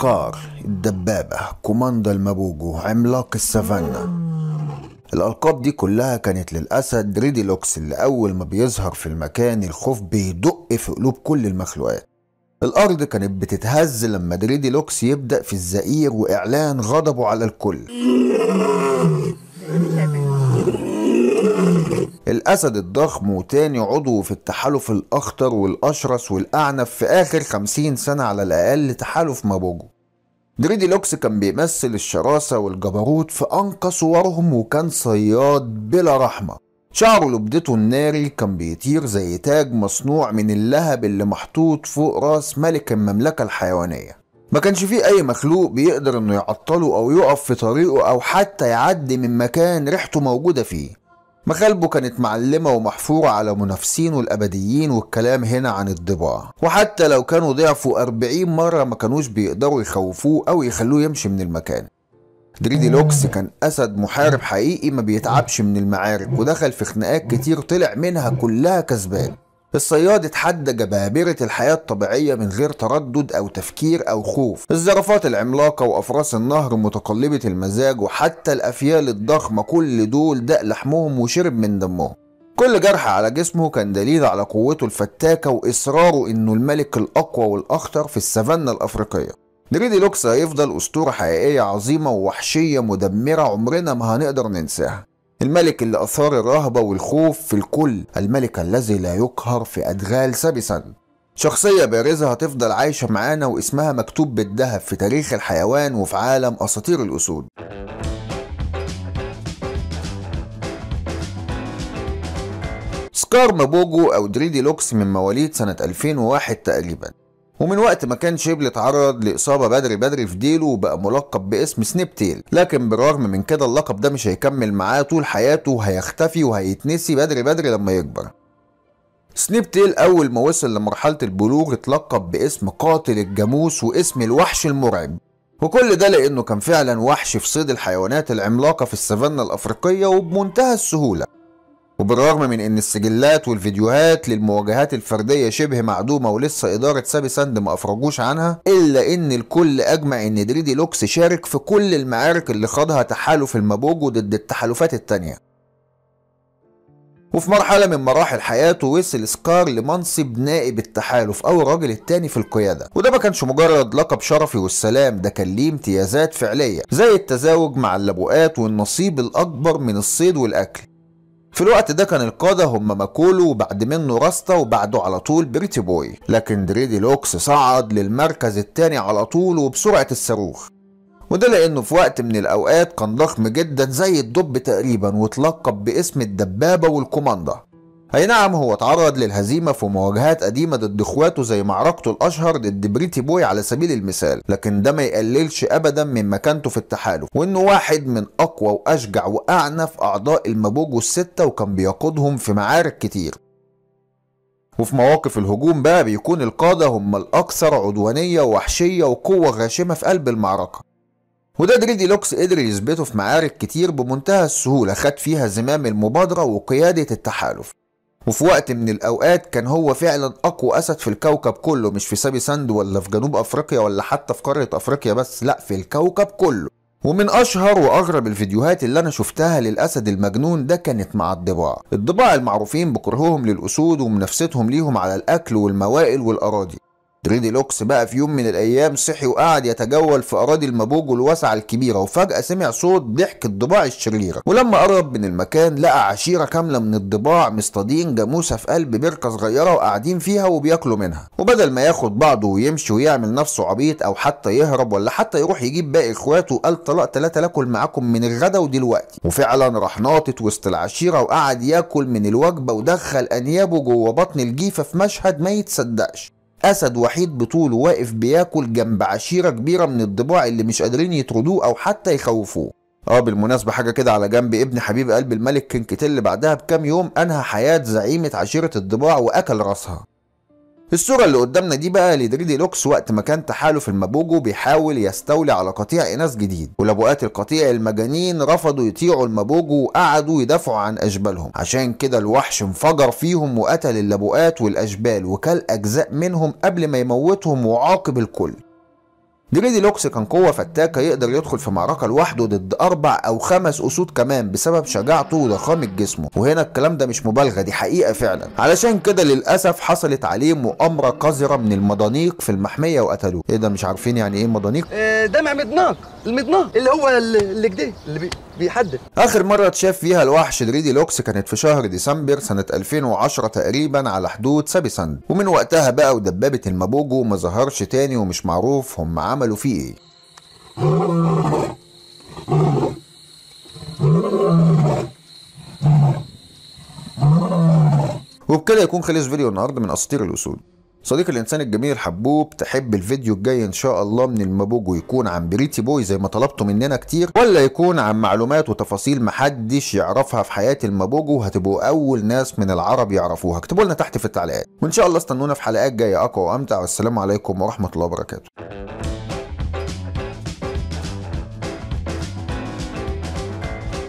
سكار الدبابة كوماندا المابوجو عملاق السافانا الألقاب دي كلها كانت للأسد ريديلوكس اللي أول ما بيظهر في المكان الخوف بيدق في قلوب كل المخلوقات الأرض كانت بتتهز لما لوكس يبدأ في الزئير وإعلان غضبه على الكل الأسد الضخم وتاني عضو في التحالف الأخطر والأشرس والأعنف في آخر خمسين سنة على الأقل تحالف مابوجو دريدي لوكس كان بيمثل الشراسة والجبروت في أنقى صورهم وكان صياد بلا رحمة شعره لبدته الناري كان بيطير زي تاج مصنوع من اللهب اللي محطوط فوق راس ملك المملكة الحيوانية ما كانش فيه أي مخلوق بيقدر إنه يعطله أو يقف في طريقه أو حتى يعدي من مكان ريحته موجودة فيه مخالبه كانت معلمة ومحفورة على منافسينه الأبديين والكلام هنا عن الضباع وحتى لو كانوا ضعفوا 40 مرة ما كانوش بيقدروا يخوفوه أو يخلوه يمشي من المكان دريدي لوكس كان أسد محارب حقيقي ما بيتعبش من المعارك ودخل في خناقات كتير طلع منها كلها كسبان الصياد اتحدى جبابرة الحياة الطبيعية من غير تردد أو تفكير أو خوف الزرافات العملاقة وأفراس النهر متقلبة المزاج وحتى الأفيال الضخمة كل دول دق لحمهم وشرب من دمهم كل جرح على جسمه كان دليل على قوته الفتاكة وإصراره إنه الملك الأقوى والأخطر في السفنة الأفريقية دريدي لوكس هيفضل أسطورة حقيقية عظيمة ووحشية مدمرة عمرنا ما هنقدر ننساها الملك اللي أثار الرهبة والخوف في الكل الملك الذي لا يقهر في أدغال سبسا شخصية بارزة هتفضل عايشة معانا واسمها مكتوب بالذهب في تاريخ الحيوان وفي عالم أساطير الأسود سكار مابوجو أو دريدي لوكس من مواليد سنة 2001 تقريبا ومن وقت ما كان شيبلي اتعرض لإصابة بدري بدري في ديله وبقى ملقب باسم سنيب تيل لكن بالرغم من كده اللقب ده مش هيكمل معاه طول حياته وهيختفي وهيتنسي بدري بدري لما يكبر سنيب تيل أول ما وصل لمرحلة البلوغ اتلقب باسم قاتل الجاموس واسم الوحش المرعب وكل ده لأنه كان فعلا وحش في صيد الحيوانات العملاقة في السافانا الأفريقية وبمنتهى السهولة وبالرغم من ان السجلات والفيديوهات للمواجهات الفرديه شبه معدومه ولسه اداره سابي ساند ما افرجوش عنها الا ان الكل اجمع ان دريدي لوكس شارك في كل المعارك اللي خاضها تحالف المابوجو ضد التحالفات التانيه وفي مرحلة من مراحل حياته وصل سكار لمنصب نائب التحالف أو الراجل التاني في القيادة وده ما كانش مجرد لقب شرفي والسلام ده كان ليه امتيازات فعلية زي التزاوج مع اللبؤات والنصيب الأكبر من الصيد والأكل في الوقت ده كان القادة هم ماكولو وبعد منه راستا وبعده على طول بريتي بوي لكن دريدي لوكس صعد للمركز التاني على طول وبسرعة الصاروخ وده لأنه في وقت من الأوقات كان ضخم جدا زي الدب تقريبا واتلقب باسم الدبابة والكوماندا أي نعم هو تعرض للهزيمة في مواجهات قديمة ضد إخواته زي معركته الأشهر ضد بريتي بوي على سبيل المثال لكن ده ما يقللش أبدا من مكانته في التحالف وإنه واحد من أقوى وأشجع وأعنف أعضاء المبوجو الستة وكان بيقودهم في معارك كتير وفي مواقف الهجوم بقى بيكون القادة هم الأكثر عدوانية ووحشية وقوة غاشمة في قلب المعركة وده دريدي لوكس قدر يثبته في معارك كتير بمنتهى السهولة خد فيها زمام المبادرة وقيادة التحالف وفي وقت من الأوقات كان هو فعلا أقوى أسد في الكوكب كله مش في سابي ساند ولا في جنوب أفريقيا ولا حتى في قارة أفريقيا بس لأ في الكوكب كله ومن أشهر وأغرب الفيديوهات اللي أنا شفتها للأسد المجنون ده كانت مع الضباع الضباع المعروفين بكرههم للأسود ومنافستهم ليهم على الأكل والموائل والأراضي لوكس بقى في يوم من الأيام صحي وقعد يتجول في أراضي المبوج والواسعة الكبيرة وفجأة سمع صوت ضحك الضباع الشريرة ولما قرب من المكان لقى عشيرة كاملة من الضباع مصطادين جاموسة في قلب بركة صغيرة وقاعدين فيها وبياكلوا منها وبدل ما ياخد بعضه ويمشي ويعمل نفسه عبيط أو حتى يهرب ولا حتى يروح يجيب باقي إخواته قال طلاق تلاتة لاكل معاكم من الغدا ودلوقتي وفعلا راح ناطط وسط العشيرة وقعد ياكل من الوجبة ودخل أنيابه جوه بطن الجيفة في مشهد ما يتصدقش اسد وحيد بطوله واقف بياكل جنب عشيره كبيره من الضباع اللي مش قادرين يطردوه او حتى يخوفوه اه بالمناسبة حاجة كده على جنب ابن حبيب قلب الملك كنكتل بعدها بكام يوم أنهى حياة زعيمة عشيرة الضباع وأكل راسها الصورة اللي قدامنا دي بقى لدريدي لوكس وقت ما كان تحالف المابوجو بيحاول يستولي على قطيع إناث جديد ولبؤات القطيع المجانين رفضوا يطيعوا المابوجو وقعدوا يدافعوا عن أشبالهم عشان كده الوحش انفجر فيهم وقتل اللبؤات والأشبال وكل أجزاء منهم قبل ما يموتهم وعاقب الكل جريدي لوكس كان قوة فتاكة يقدر يدخل في معركة لوحده ضد أربع أو خمس أسود كمان بسبب شجاعته وضخامة جسمه وهنا الكلام ده مش مبالغة دي حقيقة فعلا علشان كده للأسف حصلت عليه مؤامرة قذرة من المضانيق في المحمية وقتلوه إيه ده مش عارفين يعني إيه مضانيق؟ إيه ده معمدناك المضناه اللي هو اللي كده اللي بيحدد اخر مره اتشاف فيها الوحش دريدي لوكس كانت في شهر ديسمبر سنه 2010 تقريبا على حدود سبيسند ومن وقتها بقى ودبابه المابوجو ما ظهرش تاني ومش معروف هم عملوا فيه ايه وبكده يكون خلص فيديو النهارده من اساطير الاسود صديق الانسان الجميل حبوب تحب الفيديو الجاي ان شاء الله من المابوجو يكون عن بريتي بوي زي ما طلبتوا مننا كتير ولا يكون عن معلومات وتفاصيل محدش يعرفها في حياه المابوجو هتبقوا اول ناس من العرب يعرفوها اكتبوا لنا تحت في التعليقات وان شاء الله استنونا في حلقات جايه اقوى وامتع والسلام عليكم ورحمه الله وبركاته